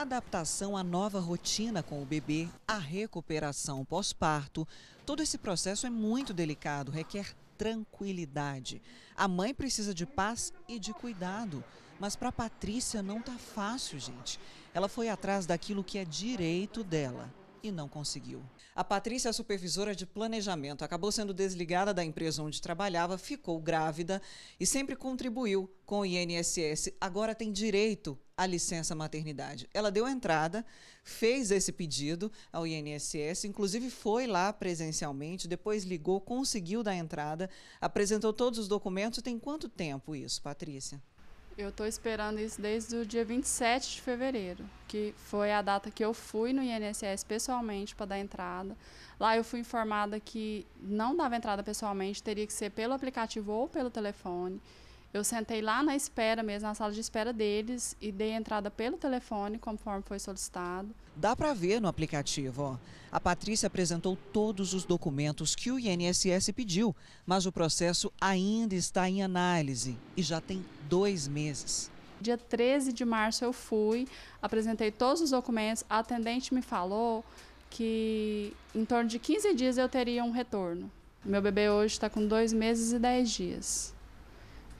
adaptação à nova rotina com o bebê, a recuperação pós-parto, todo esse processo é muito delicado, requer tranquilidade. A mãe precisa de paz e de cuidado, mas para Patrícia não tá fácil, gente. Ela foi atrás daquilo que é direito dela e não conseguiu. A Patrícia, supervisora de planejamento, acabou sendo desligada da empresa onde trabalhava, ficou grávida e sempre contribuiu com o INSS. Agora tem direito a licença maternidade. Ela deu entrada, fez esse pedido ao INSS, inclusive foi lá presencialmente, depois ligou, conseguiu dar entrada, apresentou todos os documentos. Tem quanto tempo isso, Patrícia? Eu estou esperando isso desde o dia 27 de fevereiro, que foi a data que eu fui no INSS pessoalmente para dar entrada. Lá eu fui informada que não dava entrada pessoalmente, teria que ser pelo aplicativo ou pelo telefone. Eu sentei lá na espera mesmo, na sala de espera deles e dei entrada pelo telefone, conforme foi solicitado. Dá para ver no aplicativo. Ó. A Patrícia apresentou todos os documentos que o INSS pediu, mas o processo ainda está em análise e já tem dois meses. Dia 13 de março eu fui, apresentei todos os documentos, a atendente me falou que em torno de 15 dias eu teria um retorno. Meu bebê hoje está com dois meses e dez dias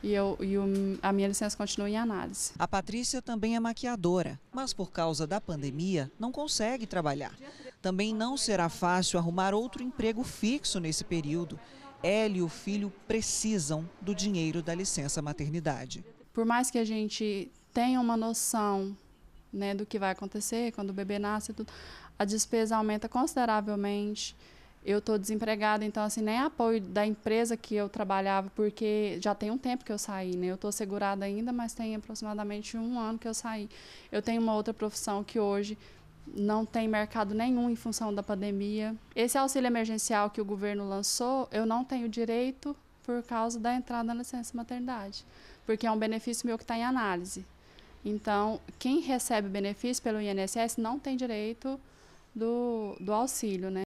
e, eu, e o, a minha licença continua em análise. A Patrícia também é maquiadora, mas por causa da pandemia não consegue trabalhar. Também não será fácil arrumar outro emprego fixo nesse período. Ela e o filho precisam do dinheiro da licença maternidade. Por mais que a gente tenha uma noção né, do que vai acontecer quando o bebê nasce, a despesa aumenta consideravelmente eu estou desempregada, então assim, nem é apoio da empresa que eu trabalhava, porque já tem um tempo que eu saí, né? Eu estou segurada ainda, mas tem aproximadamente um ano que eu saí. Eu tenho uma outra profissão que hoje não tem mercado nenhum em função da pandemia. Esse auxílio emergencial que o governo lançou, eu não tenho direito por causa da entrada na licença maternidade, porque é um benefício meu que está em análise. Então, quem recebe benefício pelo INSS não tem direito do, do auxílio, né?